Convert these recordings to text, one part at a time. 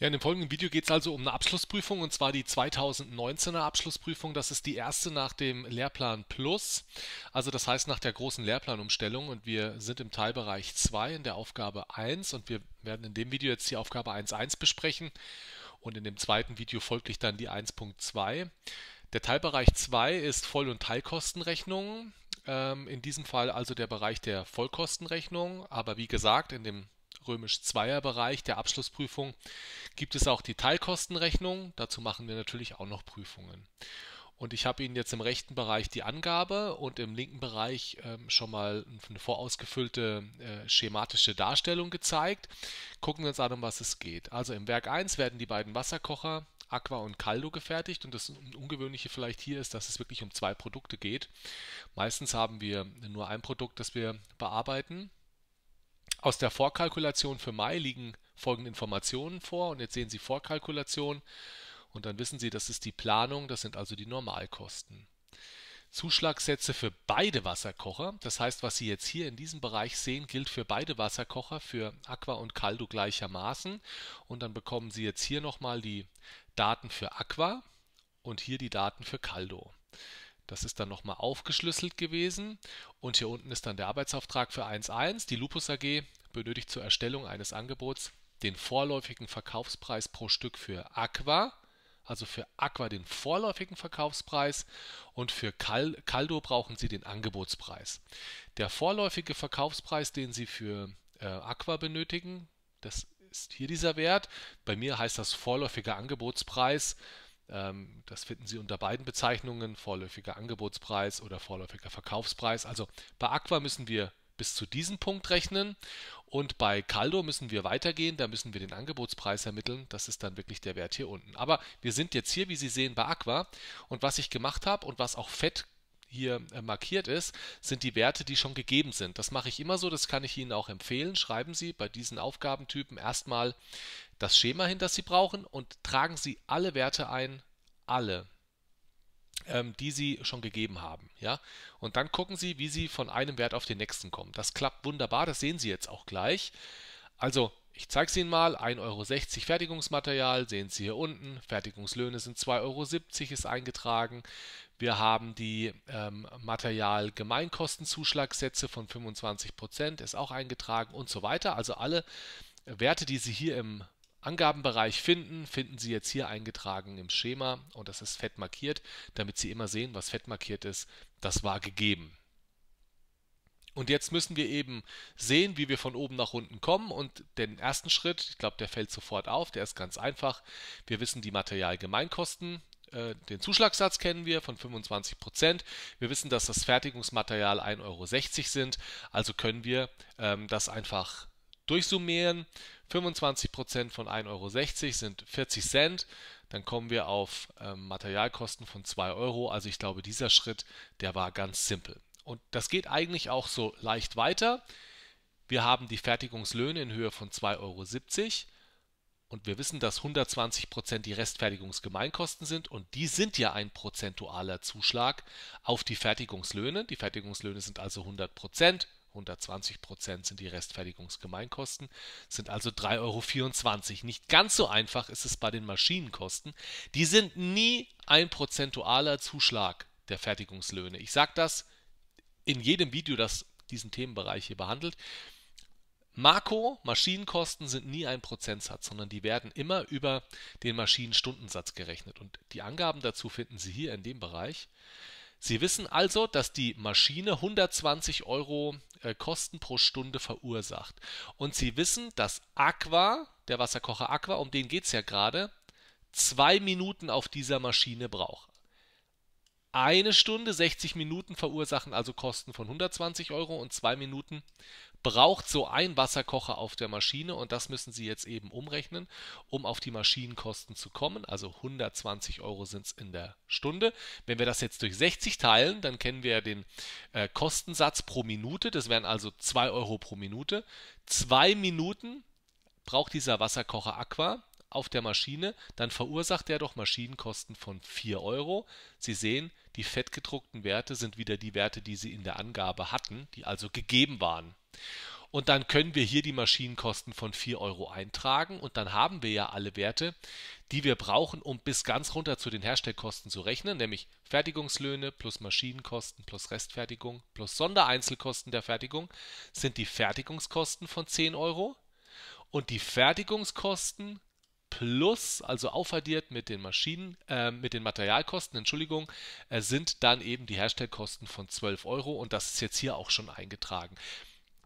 Ja, in dem folgenden Video geht es also um eine Abschlussprüfung und zwar die 2019er Abschlussprüfung. Das ist die erste nach dem Lehrplan Plus, also das heißt nach der großen Lehrplanumstellung und wir sind im Teilbereich 2 in der Aufgabe 1 und wir werden in dem Video jetzt die Aufgabe 1.1 besprechen und in dem zweiten Video folglich dann die 1.2. Der Teilbereich 2 ist Voll- und Teilkostenrechnungen ähm, in diesem Fall also der Bereich der Vollkostenrechnung, aber wie gesagt, in dem römisch zweier Bereich der Abschlussprüfung gibt es auch die Teilkostenrechnung. Dazu machen wir natürlich auch noch Prüfungen. Und ich habe Ihnen jetzt im rechten Bereich die Angabe und im linken Bereich ähm, schon mal eine vorausgefüllte äh, schematische Darstellung gezeigt. Gucken wir uns an, um was es geht. Also im Werk 1 werden die beiden Wasserkocher Aqua und Caldo gefertigt und das Ungewöhnliche vielleicht hier ist, dass es wirklich um zwei Produkte geht. Meistens haben wir nur ein Produkt, das wir bearbeiten. Aus der Vorkalkulation für Mai liegen folgende Informationen vor und jetzt sehen Sie Vorkalkulation und dann wissen Sie, das ist die Planung, das sind also die Normalkosten. Zuschlagsätze für beide Wasserkocher. Das heißt, was Sie jetzt hier in diesem Bereich sehen, gilt für beide Wasserkocher, für Aqua und Caldo gleichermaßen. Und dann bekommen Sie jetzt hier nochmal die Daten für Aqua und hier die Daten für Caldo. Das ist dann nochmal aufgeschlüsselt gewesen. Und hier unten ist dann der Arbeitsauftrag für 1.1. Die Lupus AG benötigt zur Erstellung eines Angebots den vorläufigen Verkaufspreis pro Stück für Aqua, also für Aqua den vorläufigen Verkaufspreis und für Cal Caldo brauchen Sie den Angebotspreis. Der vorläufige Verkaufspreis, den Sie für äh, Aqua benötigen, das ist hier dieser Wert. Bei mir heißt das vorläufiger Angebotspreis. Ähm, das finden Sie unter beiden Bezeichnungen, vorläufiger Angebotspreis oder vorläufiger Verkaufspreis. Also bei Aqua müssen wir bis zu diesem Punkt rechnen und bei Caldo müssen wir weitergehen, da müssen wir den Angebotspreis ermitteln, das ist dann wirklich der Wert hier unten. Aber wir sind jetzt hier, wie Sie sehen, bei Aqua und was ich gemacht habe und was auch fett hier äh, markiert ist, sind die Werte, die schon gegeben sind. Das mache ich immer so, das kann ich Ihnen auch empfehlen. Schreiben Sie bei diesen Aufgabentypen erstmal das Schema hin, das Sie brauchen und tragen Sie alle Werte ein, alle, ähm, die Sie schon gegeben haben. Ja? Und dann gucken Sie, wie Sie von einem Wert auf den nächsten kommen. Das klappt wunderbar, das sehen Sie jetzt auch gleich. Also, ich zeige es Ihnen mal, 1,60 Euro Fertigungsmaterial, sehen Sie hier unten, Fertigungslöhne sind 2,70 Euro, ist eingetragen. Wir haben die ähm, Materialgemeinkostenzuschlagsätze von 25%, ist auch eingetragen und so weiter. Also alle Werte, die Sie hier im Angabenbereich Finden finden Sie jetzt hier eingetragen im Schema und das ist fett markiert, damit Sie immer sehen, was fett markiert ist. Das war gegeben. Und jetzt müssen wir eben sehen, wie wir von oben nach unten kommen. Und den ersten Schritt, ich glaube, der fällt sofort auf, der ist ganz einfach. Wir wissen die Materialgemeinkosten. Äh, den Zuschlagssatz kennen wir von 25%. Prozent. Wir wissen, dass das Fertigungsmaterial 1,60 Euro sind. Also können wir ähm, das einfach durchsummieren. 25% von 1,60 Euro sind 40 Cent. Dann kommen wir auf äh, Materialkosten von 2 Euro. Also ich glaube, dieser Schritt, der war ganz simpel. Und das geht eigentlich auch so leicht weiter. Wir haben die Fertigungslöhne in Höhe von 2,70 Euro. Und wir wissen, dass 120 die Restfertigungsgemeinkosten sind und die sind ja ein prozentualer Zuschlag auf die Fertigungslöhne. Die Fertigungslöhne sind also 100 120 Prozent sind die Restfertigungsgemeinkosten, sind also 3,24 Euro. Nicht ganz so einfach ist es bei den Maschinenkosten. Die sind nie ein prozentualer Zuschlag der Fertigungslöhne. Ich sage das in jedem Video, das diesen Themenbereich hier behandelt. Marco, Maschinenkosten sind nie ein Prozentsatz, sondern die werden immer über den Maschinenstundensatz gerechnet. Und die Angaben dazu finden Sie hier in dem Bereich. Sie wissen also, dass die Maschine 120 Euro äh, Kosten pro Stunde verursacht. Und Sie wissen, dass Aqua, der Wasserkocher Aqua, um den geht es ja gerade, zwei Minuten auf dieser Maschine braucht. Eine Stunde 60 Minuten verursachen also Kosten von 120 Euro und zwei Minuten braucht so ein Wasserkocher auf der Maschine und das müssen Sie jetzt eben umrechnen, um auf die Maschinenkosten zu kommen. Also 120 Euro sind es in der Stunde. Wenn wir das jetzt durch 60 teilen, dann kennen wir ja den äh, Kostensatz pro Minute. Das wären also 2 Euro pro Minute. Zwei Minuten braucht dieser Wasserkocher Aqua auf der Maschine, dann verursacht er doch Maschinenkosten von 4 Euro. Sie sehen, die fettgedruckten Werte sind wieder die Werte, die Sie in der Angabe hatten, die also gegeben waren. Und dann können wir hier die Maschinenkosten von 4 Euro eintragen und dann haben wir ja alle Werte, die wir brauchen, um bis ganz runter zu den Herstellkosten zu rechnen, nämlich Fertigungslöhne plus Maschinenkosten plus Restfertigung plus Sondereinzelkosten der Fertigung sind die Fertigungskosten von 10 Euro und die Fertigungskosten plus, also aufaddiert mit den Maschinen, äh, mit den Materialkosten, Entschuldigung, äh, sind dann eben die Herstellkosten von 12 Euro und das ist jetzt hier auch schon eingetragen.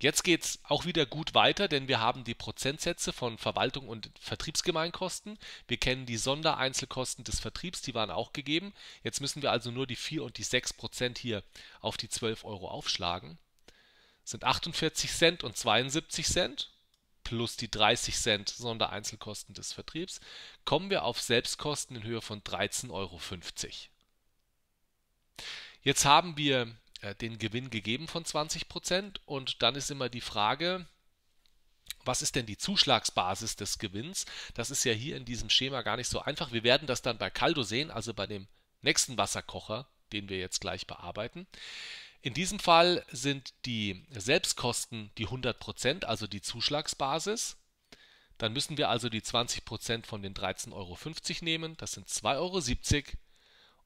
Jetzt geht es auch wieder gut weiter, denn wir haben die Prozentsätze von Verwaltung und Vertriebsgemeinkosten. Wir kennen die Sondereinzelkosten des Vertriebs, die waren auch gegeben. Jetzt müssen wir also nur die 4 und die 6 Prozent hier auf die 12 Euro aufschlagen. Das sind 48 Cent und 72 Cent plus die 30 Cent Sondereinzelkosten des Vertriebs, kommen wir auf Selbstkosten in Höhe von 13,50 Euro. Jetzt haben wir äh, den Gewinn gegeben von 20 Prozent und dann ist immer die Frage, was ist denn die Zuschlagsbasis des Gewinns? Das ist ja hier in diesem Schema gar nicht so einfach. Wir werden das dann bei Caldo sehen, also bei dem nächsten Wasserkocher, den wir jetzt gleich bearbeiten. In diesem Fall sind die Selbstkosten die 100%, also die Zuschlagsbasis. Dann müssen wir also die 20% von den 13,50 Euro nehmen, das sind 2,70 Euro.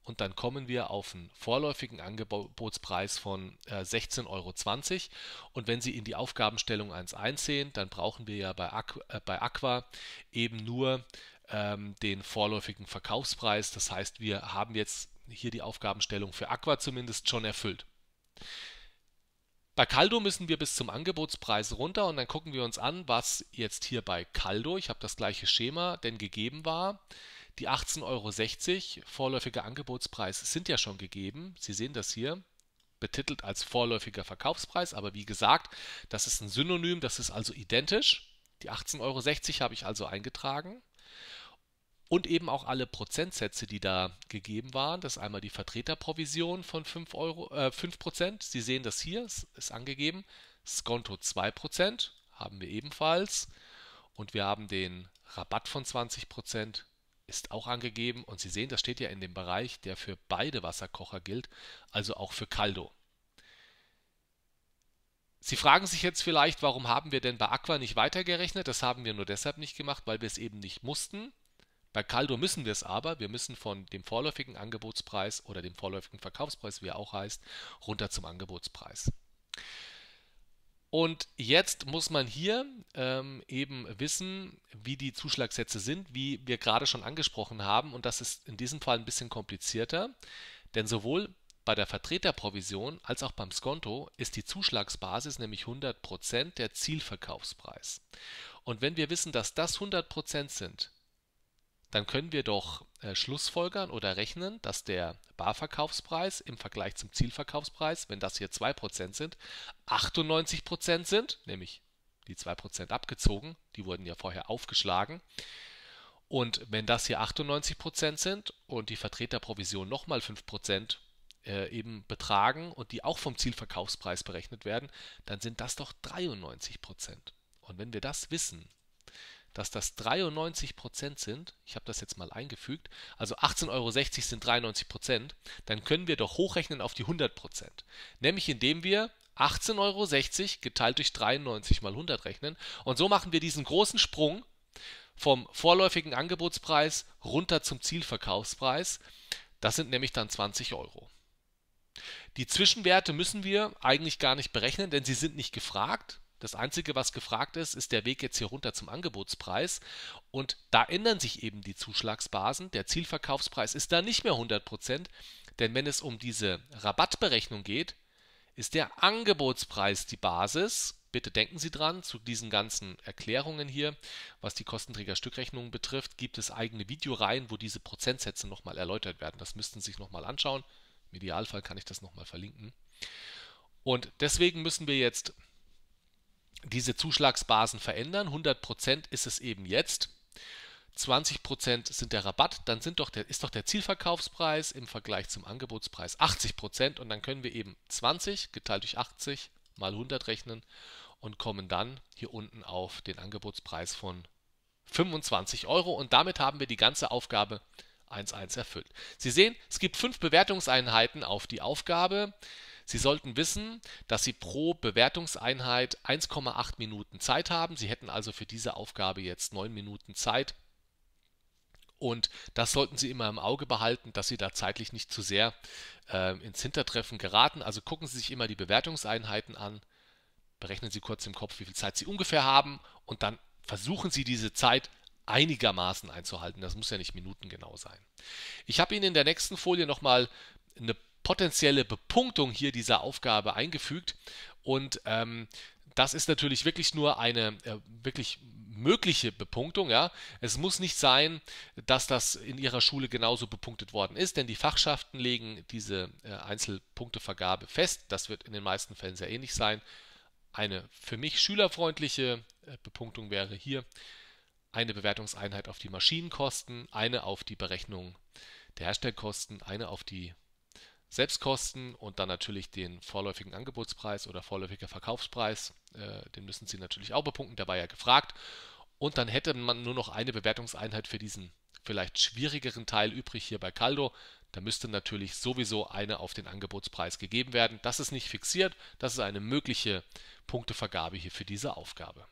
Und dann kommen wir auf einen vorläufigen Angebotspreis von 16,20 äh, Euro. Und wenn Sie in die Aufgabenstellung 1.1 sehen, dann brauchen wir ja bei, Aqu äh, bei Aqua eben nur ähm, den vorläufigen Verkaufspreis. Das heißt, wir haben jetzt hier die Aufgabenstellung für Aqua zumindest schon erfüllt. Bei Caldo müssen wir bis zum Angebotspreis runter und dann gucken wir uns an, was jetzt hier bei Caldo, ich habe das gleiche Schema, denn gegeben war. Die 18,60 Euro vorläufiger Angebotspreis sind ja schon gegeben. Sie sehen das hier, betitelt als vorläufiger Verkaufspreis, aber wie gesagt, das ist ein Synonym, das ist also identisch. Die 18,60 Euro habe ich also eingetragen und eben auch alle Prozentsätze, die da gegeben waren. Das ist einmal die Vertreterprovision von 5, Euro, äh, 5%. Sie sehen das hier, es ist angegeben. Skonto 2% haben wir ebenfalls. Und wir haben den Rabatt von 20%, ist auch angegeben. Und Sie sehen, das steht ja in dem Bereich, der für beide Wasserkocher gilt, also auch für Caldo. Sie fragen sich jetzt vielleicht, warum haben wir denn bei Aqua nicht weitergerechnet? Das haben wir nur deshalb nicht gemacht, weil wir es eben nicht mussten. Bei Caldo müssen wir es aber, wir müssen von dem vorläufigen Angebotspreis oder dem vorläufigen Verkaufspreis, wie er auch heißt, runter zum Angebotspreis. Und jetzt muss man hier ähm, eben wissen, wie die Zuschlagssätze sind, wie wir gerade schon angesprochen haben. Und das ist in diesem Fall ein bisschen komplizierter, denn sowohl bei der Vertreterprovision als auch beim Skonto ist die Zuschlagsbasis nämlich 100% der Zielverkaufspreis. Und wenn wir wissen, dass das 100% sind, dann können wir doch äh, schlussfolgern oder rechnen, dass der Barverkaufspreis im Vergleich zum Zielverkaufspreis, wenn das hier 2% sind, 98% sind, nämlich die 2% abgezogen, die wurden ja vorher aufgeschlagen. Und wenn das hier 98% sind und die Vertreterprovision nochmal 5% äh, eben betragen und die auch vom Zielverkaufspreis berechnet werden, dann sind das doch 93%. Und wenn wir das wissen, dass das 93 sind, ich habe das jetzt mal eingefügt, also 18,60 Euro sind 93 dann können wir doch hochrechnen auf die 100 Nämlich indem wir 18,60 Euro geteilt durch 93 mal 100 rechnen. Und so machen wir diesen großen Sprung vom vorläufigen Angebotspreis runter zum Zielverkaufspreis. Das sind nämlich dann 20 Euro. Die Zwischenwerte müssen wir eigentlich gar nicht berechnen, denn sie sind nicht gefragt. Das Einzige, was gefragt ist, ist der Weg jetzt hier runter zum Angebotspreis. Und da ändern sich eben die Zuschlagsbasen. Der Zielverkaufspreis ist da nicht mehr 100 Prozent. Denn wenn es um diese Rabattberechnung geht, ist der Angebotspreis die Basis. Bitte denken Sie dran, zu diesen ganzen Erklärungen hier, was die Kostenträgerstückrechnungen betrifft, gibt es eigene Videoreihen, wo diese Prozentsätze nochmal erläutert werden. Das müssten Sie sich nochmal anschauen. Im Idealfall kann ich das nochmal verlinken. Und deswegen müssen wir jetzt diese Zuschlagsbasen verändern. 100% ist es eben jetzt. 20% sind der Rabatt, dann sind doch der, ist doch der Zielverkaufspreis im Vergleich zum Angebotspreis 80% und dann können wir eben 20 geteilt durch 80 mal 100 rechnen und kommen dann hier unten auf den Angebotspreis von 25 Euro und damit haben wir die ganze Aufgabe 1.1 erfüllt. Sie sehen, es gibt fünf Bewertungseinheiten auf die Aufgabe. Sie sollten wissen, dass Sie pro Bewertungseinheit 1,8 Minuten Zeit haben. Sie hätten also für diese Aufgabe jetzt 9 Minuten Zeit. Und das sollten Sie immer im Auge behalten, dass Sie da zeitlich nicht zu sehr äh, ins Hintertreffen geraten. Also gucken Sie sich immer die Bewertungseinheiten an, berechnen Sie kurz im Kopf, wie viel Zeit Sie ungefähr haben und dann versuchen Sie diese Zeit einigermaßen einzuhalten. Das muss ja nicht minutengenau sein. Ich habe Ihnen in der nächsten Folie nochmal eine potenzielle Bepunktung hier dieser Aufgabe eingefügt und ähm, das ist natürlich wirklich nur eine äh, wirklich mögliche Bepunktung. Ja? Es muss nicht sein, dass das in Ihrer Schule genauso bepunktet worden ist, denn die Fachschaften legen diese äh, Einzelpunktevergabe fest. Das wird in den meisten Fällen sehr ähnlich sein. Eine für mich schülerfreundliche äh, Bepunktung wäre hier eine Bewertungseinheit auf die Maschinenkosten, eine auf die Berechnung der Herstellkosten, eine auf die Selbstkosten und dann natürlich den vorläufigen Angebotspreis oder vorläufiger Verkaufspreis. Äh, den müssen Sie natürlich auch bepunkten, der war ja gefragt. Und dann hätte man nur noch eine Bewertungseinheit für diesen vielleicht schwierigeren Teil übrig hier bei Caldo. Da müsste natürlich sowieso eine auf den Angebotspreis gegeben werden. Das ist nicht fixiert, das ist eine mögliche Punktevergabe hier für diese Aufgabe.